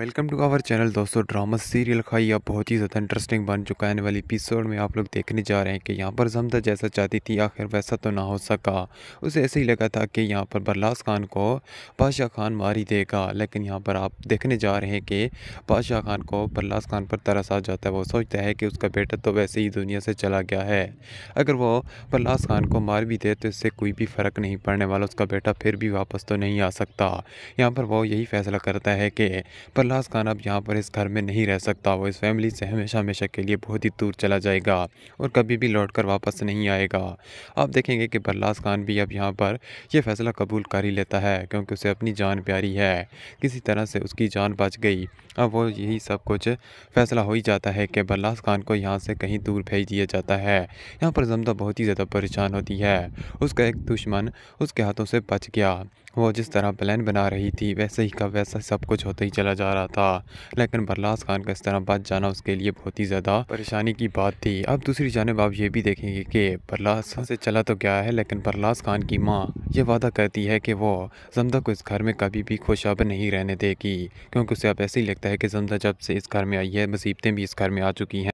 welcome to our channel दोस्तों drama serial खाई अब बहुत ही ज़्यादा इंटरेस्टिंग बन चुका है आने वाली एपिसोड में आप लोग देखने जा रहे हैं कि यहाँ पर जमदा जैसा चाहती थी आखिर वैसा तो ना हो सका उसे ऐसे ही लगा था कि यहाँ पर बरलास खान को बादशाह खान मार ही देगा लेकिन यहाँ पर आप देखने जा रहे हैं कि बादशाह खान को बरलास खान पर तरस आ जाता है वो सोचता है कि उसका बेटा तो वैसे ही दुनिया से चला गया है अगर वो बरलास खान को मार भी दे तो इससे कोई भी फ़र्क नहीं पड़ने वाला उसका बेटा फिर भी वापस तो नहीं आ सकता यहाँ पर वो यही फैसला करता है कि फरलास खान अब यहाँ पर इस घर में नहीं रह सकता वो इस फैमिली से हमेशा हमेशा के लिए बहुत ही दूर चला जाएगा और कभी भी लौट कर वापस नहीं आएगा आप देखेंगे कि फरलास खान भी अब यहाँ पर यह फैसला कबूल कर ही लेता है क्योंकि उसे अपनी जान प्यारी है किसी तरह से उसकी जान बच गई अब वो यही सब कुछ फैसला हो ही जाता है कि बल्लास खान को यहाँ से कहीं दूर भेज दिया जाता है यहाँ पर जमदा बहुत ही ज़्यादा परेशान होती है उसका एक दुश्मन उसके हाथों से बच गया वो जिस तरह प्लान बना रही थी वैसे ही का वैसा सब कुछ होते ही चला जा रहा था लेकिन बरलास खान का इस तरह बच जाना उसके लिए बहुत ही ज़्यादा परेशानी की बात थी अब दूसरी जानब आप ये भी देखेंगे कि बरलास से चला तो गया है लेकिन बरलास खान की माँ ये वादा करती है कि वो जमदा को इस घर में कभी भी खुशाब नहीं रहने देगी क्योंकि उसे अब ऐसे ही लगता है कि जमदा जब से इस घर में आई है मुसीबतें भी इस घर में आ चुकी हैं